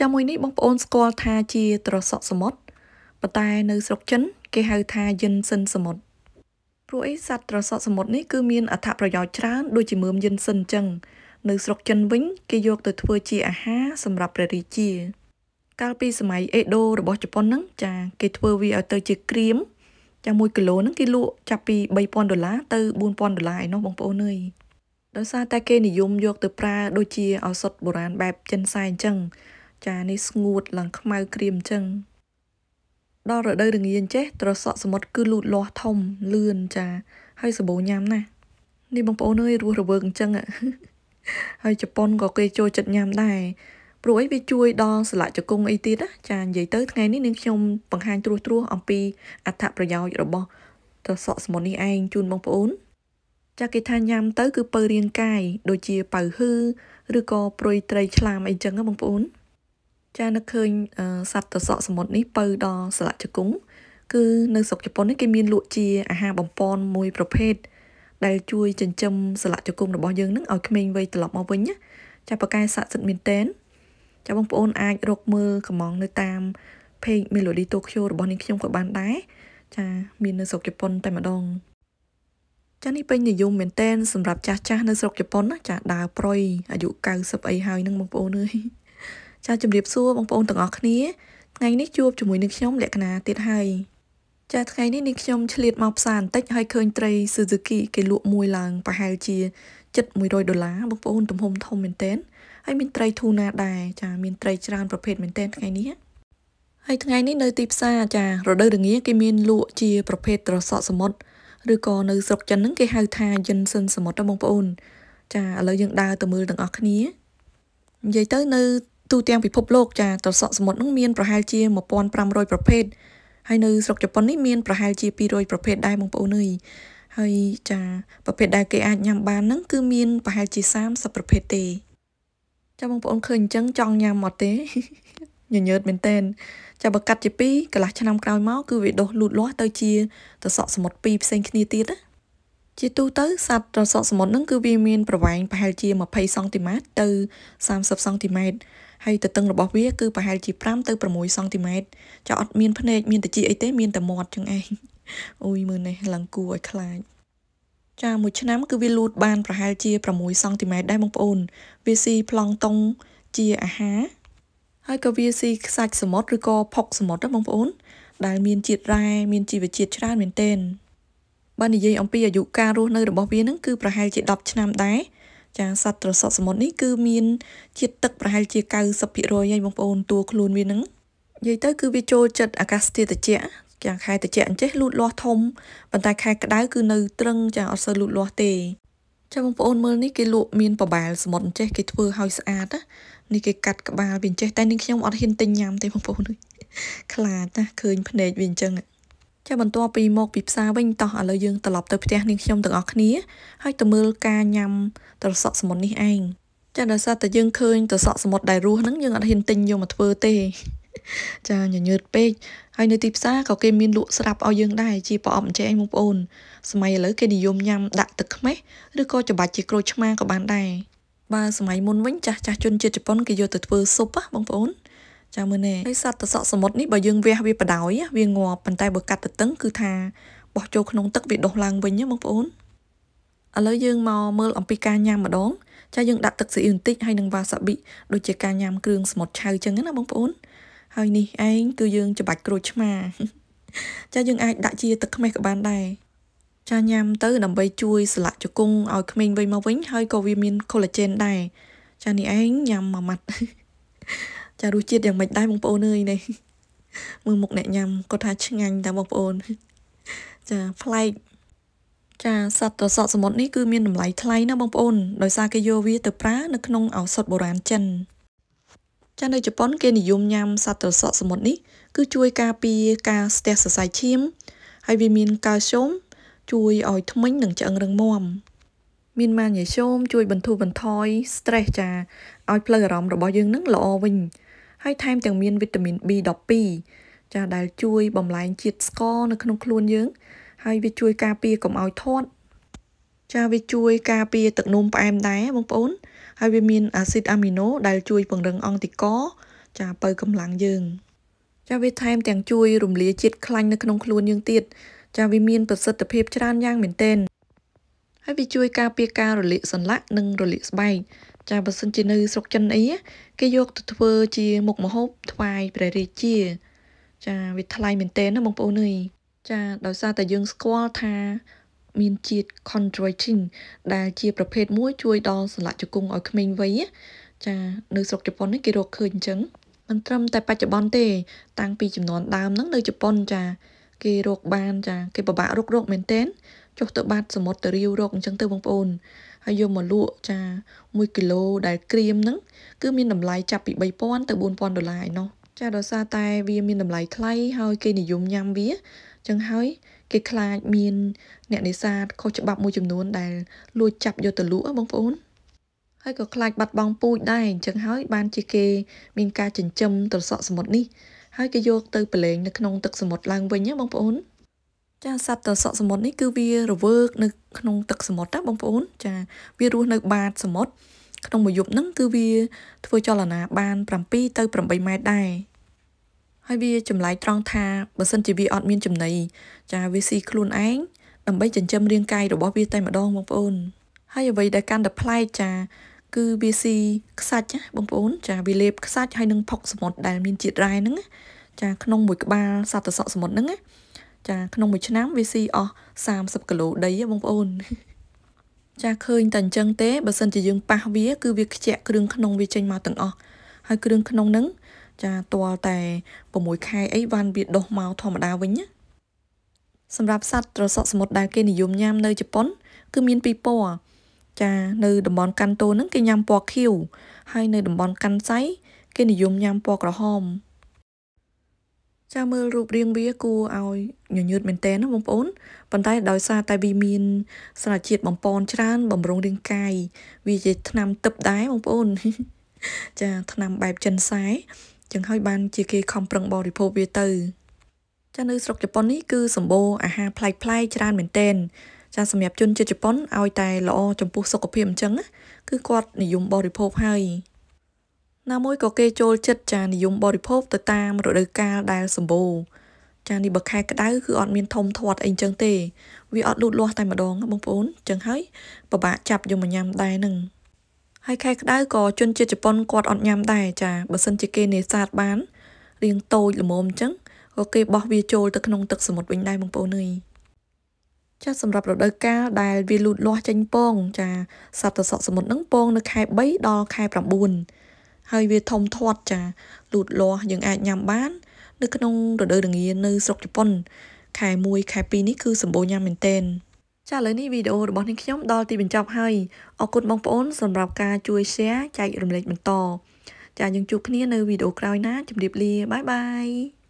ចាមួយនេះបងប្អូនស្គាល់ថាជាត្រសក់សមុទ្រប៉ុន្តែ នៅស្រុកចិន គេហៅថាយិនសិនសមុទ្រព្រោះអីសត្វត្រសក់សមុទ្រនេះគឺមានអត្ថប្រយោជន៍ច្រើនដូចជាមើមយិនសិនអញ្ចឹងនៅស្រុកចិនវិញ គេយក ទៅធ្វើជាអាហារសម្រាប់ព្រះរាជាកាលពីសម័យអេដូរបស់ជប៉ុនហ្នឹងចាគេធ្វើវាឲ្យទៅជាក្រៀមចា1គីឡូហ្នឹងគេលក់ចាប់ពី3000ដុល្លារទៅ4000ដុល្លារឯណោះបងប្អូនអើយដោយសារតែ គេនិយមយក ទៅប្រើដូចជាឱសថបុរាណបែបចិនសែអញ្ចឹងចានេះស្ងួតឡើងខ្មៅក្រៀមចឹងដល់រដូវរងាចេះ ត្រសក់សមុទ្រគឺលូតលាស់ធំលឿនចាហើយសបោញ៉ាំណាស់នេះបងប្អូនអើយរស់រវើកអញ្ចឹងហើយជប៉ុនក៏គេចូលចិត្តញ៉ាំដែរព្រោះអីវាជួយដល់សលៈជង្គង់អីទៀតណាចានិយាយទៅថ្ងៃនេះនាងខ្ញុំបង្ហាញត្រួសត្រាសអំពីអត្ថប្រយោជន៍របស់ត្រសក់សមុទ្រនេះឯងជូនបងប្អូន ចាគេថាញ៉ាំទៅ គឺពើរាងកាយដូចជាប៉ៅហឺឬក៏ប្រួយត្រីឆ្លាមអីចឹងណាបងប្អូនចានឹកឃើញសត្វទៅសក់សមុទ្រនេះទៅដល់ស្លាក់ជគុងគឺនៅស្រុកជប៉ុននេះគេមានលក់ជាអាហារបំពន់មួយប្រភេទដែលជួយចិញ្ចឹមស្លាក់ជគុងរបស់យើងនឹងឲ្យក្មេងវ័យត្រឡប់មកវិញណាចាប៉ាកែស័ក្តិសិទ្ធិមែនតែនចាបងប្អូនអាច រកមើលកំងនៅតាម page Melody Tokyo របស់នាងខ្ញុំក៏បានដែរចាមាននៅស្រុកជប៉ុន តែម្ដងចានេះពេញនិយមមែនតែនសម្រាប់ចាស់ចាស់នៅស្រុកជប៉ុនណាចាដើរប្រយអាយុ90អីហើយនឹងបងប្អូនអើយចាជម្រាបសួរបងប្អូនទាំងអស់គ្នាថ្ងៃនេះជួបជាមួយនឹងខ្ញុំលក្ខណាទៀតហើយចាថ្ងៃនេះនាងខ្ញុំឆ្លៀតមកផ្សារបន្តិចហើយឃើញត្រី Suzuki គេលក់មួយឡើងប្រហែលជា700ដុល្លារបងប្អូនទំហំធំមែនទែនហើយមានត្រីធូណាដែរចាមានត្រីច្រើនប្រភេទមែនទែនថ្ងៃនេះហើយថ្ងៃនេះនៅ ទីផ្សារចារដូវរងាគេមានលក់ជា ប្រភេទត្រសក់សមុទ្រឬក៏នៅស្រុកចិនហ្នឹងគេហៅថាយិនសិនសមុទ្របងប្អូន ចាឥឡូវយើងដើរទៅមើលទាំងអស់គ្នានិយាយទៅនៅទូទាំងពិភពលោកចាត្រសក់សមុទ្រនឹងមានប្រហែលជា1500ប្រភេទហើយនៅស្រុកជប៉ុននេះមានប្រហែលជា200ប្រភេទដែរបងប្អូនអើយហើយចាប្រភេទដែលគេអាចញ៉ាំបានហ្នឹងគឺមានប្រហែលជា30ប្រភេទទេចាបងប្អូនឃើញអញ្ចឹងចង់ញ៉ាំអត់ទេញញើតមែនតែនចាបើកាត់ជា2កន្លះឆ្នាំក្រោយមកគឺវាដុះលូតលាស់ទៅ ជាត្រសក់សមុទ្រ2ផ្សេងគ្នាទៀតណាជាទូទៅសត្វត្រសក់សមុទ្រហ្នឹងគឺវាមានប្រវែងប្រហែលជា20សង់ទីម៉ែត្រទៅ30សង់ទីម៉ែត្រហើយទទឹងរបស់វាគឺប្រហែលជា5ទៅ6សង់ទីម៉ែត្រចោអត់ មានភ្នែកមានតែជីអីទេ មានតែមាត់ចឹងឯងអូយមើលនេះឡើងគួរឲ្យខ្លាចចាមួយឆ្នាំគឺវាលូត បានប្រហែល ជា6សង់ទីម៉ែត្រដែរបងប្អូនវាស៊ីប្លង់តុងជាអាហារហើយក៏វាស៊ីខ្សាច់សមុទ្រឬក៏ផុកសមុទ្រណាបងប្អូន ដែលមានជាតិរ៉ែមានជីវជាតិច្រើនមែនទែនបើនិយាយអំពីអាយុកាលរស់នៅរបស់វានឹងគឺប្រហែលជា10ឆ្នាំដែរចាសត្វត្រសក់សមុទ្រនេះគឺមានជាតិទឹកប្រហែលជា90%ហើយបងប្អូនតួខ្លួនវានឹងនិយាយទៅគឺវាចូលចិត្តអាកាសធាតុត្រជាក់ចាខែត្រជាក់អញ្ចេះលូតលាស់ធំប៉ុន្តែខែក្តៅគឺនៅត្រឹងចាអត់សូវលូតលាស់ទេចាបងប្អូនមើលនេះគេលក់មានប្របាលសមុទ្រអញ្ចេះគេធ្វើឲ្យស្អាតណានេះគេកាត់ក្បាលវាអញ្ចេះតែនេះខ្ញុំអត់ហ៊ានទិញញ៉ាំទេបងប្អូនខ្លាចណាស់ឃើញភ្នែកវាអញ្ចឹងចាបន្ទាប់ពីមកពីផ្សារវិញតោះឥឡូវយើងត្រឡប់ទៅផ្ទះនាងខ្ញុំទាំងអស់គ្នា ហើយទៅមើលការញ៉ាំត្រសក់សមុទ្រនេះឯងចាដោយសារតែយើងឃើញត្រសក់សមុទ្រដែលរស់ហ្នឹងយើងអត់ហ៊ានទិញយកមកធ្វើទេចាញញើតពេកហើយនៅទីផ្សារក៏គេមានលក់ស្រាប់ឲ្យយើងដែរជាប្រអប់អញ្ចេះឯងបងប្អូន សម័យឥឡូវគេនិយមញ៉ាំដាក់ទឹកខ្មេះឬក៏ច្បាច់ជាក្រូចឆ្មាក៏បានដែរបាទសម័យមុនវិញចាស់ចាស់ជនជាតិជប៉ុនគេយកទៅធ្វើស៊ុបបងប្អូនចាំមើលណែហើយសត្វតសក់សមុទ្រនេះបើយើងវះវាបដ ாய் វាងាប់ប៉ុន្តែបើកាត់ទៅតឹងគឺថាបោះចូលក្នុងទឹកវាដុះឡើងវិញណាបងប្អូនឥឡូវយើងមកមើលអំពីការញ៉ាំម្ដងចាយើងដាក់ទឹកស៊ីអ៊ីវបន្តិចហើយនឹងវ៉ាសាប៊ីដូចជាការញ៉ាំគ្រឿងសមុទ្រឆៅចឹងណាបងប្អូន ហើយនេះឯងគឺយើងច្បាច់ក្រូចឆ្មាចាយើងអាចដាក់ជាទឹកខ្មេះក៏បានដែរចាញ៉ាំទៅដើម្បី ជួយស្លាក់ជង្គង់ឲ្យក្មេងវ័យមកវិញ ហើយក៏វាមាន collagen ដែរចានេះឯងញ៉ាំមួយម៉ាត់ចារសជាតិយ៉ាងម៉េចដែរបងប្អូនអើយនេះ មើលមុខអ្នកញ៉ាំគាត់ថា ឆ្ងាញ់តែបងប្អូនចាប្លែកចាសត្វត្រសក់សមុទ្រនេះគឺមានតម្លៃថ្លៃណាបងប្អូនដោយសារគេយកវាទៅប្រើនៅក្នុងឱសថបុរាណចិនចានៅជប៉ុន គេនិយមញ៉ាំសត្វត្រសក់សមុទ្រនេះ គឺជួយ ការពារការស្ទះសរសៃឈាម ហើយវាមានកាល់ស្យូម ជួយឲ្យធ្មេញនិងឆ្អឹងរឹងមាំមានម៉ាញ៉េស្យូមជួយ បន្ធូរបន្ថយ stress ចាឲ្យផ្លូវអារម្មណ៍របស់យើងនឹងល្អវិញហើយថែមទាំងមានវីតាមីន B12 ចាដែលជួយ បំលែងជាតិស្ករនៅក្នុងខ្លួនយើង ហើយវាជួយការពារកុំឲ្យធាត់ចាវាជួយការពារ ទឹកនោមផ្អែមដែរបងប្អូន ហើយវាមានអាស៊ីតអាមីណូដែលជួយពង្រឹងអង្គតិកោចាបើកម្លាំងយើងចាវាថែមទាំងជួយរំលាយជាតិខ្លាញ់នៅក្នុងខ្លួនយើងទៀតចាវាមានប្រសិទ្ធភាពច្រើនយ៉ាងមែនទែនហើយវាជួយការពារការរលាកសន្លាក់និងរលាកស្បែកចាបើសិនជានៅស្រុកចិនអីគេយកទៅធ្វើជាមុខម្ហូបថ្វាយព្រះរាជាចាវាថ្លៃមែនទែនណាបងប្អូនអើយចាដោយសារតែយើងស្គាល់ថាមានជាតិ chondroitin ដែលជាប្រភេទមួយជួយ ដល់សន្លាក់ជង្គង់ឲ្យក្មេងវ័យចានៅស្រុកជប៉ុននេះគេរកឃើញអញ្ចឹងមិនត្រឹមតែបច្ចុប្បន្នទេ តាំងពីចំនួនដើមហ្នឹងនៅជប៉ុន ចាគេរកបានចាគេពិបាករករកមែនទែនចុះទៅបាត់សមុទ្រទៅរាវរកអញ្ចឹងទៅបងប្អូន ហើយយកមកលក់ចា1គីឡូដែលក្រៀមហ្នឹងគឺមានតម្លៃចាប់ពី3000ទៅ4000ដុល្លារឯណោះចាដោយសារតែវាមានតម្លៃថ្លៃហើយគេនិយមញ៉ាំវាអញ្ចឹងហើយ គេខ្លាចមាន អ្នកនេសាទខុសច្បាប់មួយចំនួន ដែលលួចចាប់យកទៅលក់បងប្អូន ហើយក៏ខ្លាចបាត់បង់ពូជដែរអញ្ចឹងហើយ បានជាគេ មានការចិញ្ចឹមត្រសក់សមុទ្រនេះហើយគេយកទៅប្រឡែងនៅក្នុងទឹកសមុទ្រឡើងវិញណាបងប្អូនចាសត្វទៅសក់សមុទ្រនេះគឺវារវើកនៅក្នុងទឹកសមុទ្រណាបងប្អូន ចាវារស់នៅបាតសមុទ្រក្នុងមួយយប់ហ្នឹងគឺវា ធ្វើចលនាបាន7ទៅ8ម៉ែត្រដែរហើយវាចម្លែកត្រង់ថាបើសិនជាវាអត់មានចំណីចាវាស៊ីខ្លួនឯងដើម្បីចិញ្ចឹមរាងកាយរបស់វាតែម្ដងបងប្អូន ហើយអ្វីដែលកាន់តែប្លែកចាគឺវាស៊ីខ្សាច់ណាបងប្អូន ចាវាលេបខ្សាច់ហើយនឹងផុកសមុទ្រដែលមានជាតិរ៉ែហ្នឹងចាក្នុងមួយក្បាលសត្វសក់សមុទ្រហ្នឹងណាចាក្នុងមួយឆ្នាំវាស៊ីអស់30គីឡូដីបងប្អូនចាឃើញតែអញ្ចឹងទេបើសិនជាយើងប៉ះវាគឺវាខ្ជាក់គ្រឿងក្នុងវាចេញមកទាំងអស់ហើយគ្រឿងក្នុងហ្នឹងចាទាល់តែ6ខែអីបានវាដុះមកធម្មតាវិញណាសម្រាប់សត្វត្រសក់សមុទ្រដែលគេនិយមញ៉ាំនៅជប៉ុនគឺមានពីរពណ៌ចានៅតំបន់កាន់តូហ្នឹងគេញ៉ាំពណ៌ខៀវហើយនៅតំបន់កាន់សៃគេនិយមញ៉ាំពណ៌ក្រហមចាមើលរូបរាងវាគួរឲ្យញញើតមែនតើណាបងប្អូនប៉ុន្តែដោយសារតែវាមានសារជាតិបំប៉នច្រើន បំរុងរាងកាយវាជាថ្នាំទឹកដែរបងប្អូន ចាថ្នាំបែបចិនសែចឹងហើយ បាន ជាគេខំប្រឹងបរិភោគវាទៅចានៅស្រុកជប៉ុននេះគឺសម្បូរអាហារប្លែកៗច្រើនមែនតើចាសម្រាប់ជនជាតិជប៉ុនឲ្យតែល្អចំពោះសុខភាពអញ្ចឹងណាគឺគាត់និយមបរិភោគហើយណាមួយក៏គេចូលចិត្តចានិយមបរិភោគទៅតាមរដូវកាលដែលសម្បូរចានេះបើខែ ក្តៅគឺអត់មានធំធាត់អីចឹងទេ វាអត់លូតលាស់តែម្ដង បងប្អូនចឹងហើយពិបាកចាប់យកមកញ៉ាំដែរនឹងហើយខែក្តៅក៏ជនជាតិជប៉ុនគាត់អត់ញ៉ាំដែរចាបើសិនជាគេនេសាទបានរៀងតូចល្មមចឹងក៏គេបោះវាចូលទៅក្នុងទឹកសមុទ្រវិញដែរបងប្អូនអើយចាសម្រាប់រដូវកាលដែលវាលូតលាស់ចេញពងចាសត្វទៅសក់សមុទ្រនឹងពងនៅខែ3ដល់ខែ9ហើយវាធំធាត់ចា លូតលាស់យើងអាចញ៉ាំបាន នៅក្នុង រដូវរងានៅស្រុកជប៉ុន ខែ1ខែ2នេះគឺសម្បូរញ៉ាំមែនទែនចាឥឡូវនេះវីដេអូរបស់នាងខ្ញុំដល់ទីបញ្ចប់ហើយអរគុណបងប្អូនសម្រាប់ការជួយ share ចែករំលែកបន្ត ចាយើងជួបគ្នានៅវីដេអូក្រោយណាជម្រាបលាបាយបាយ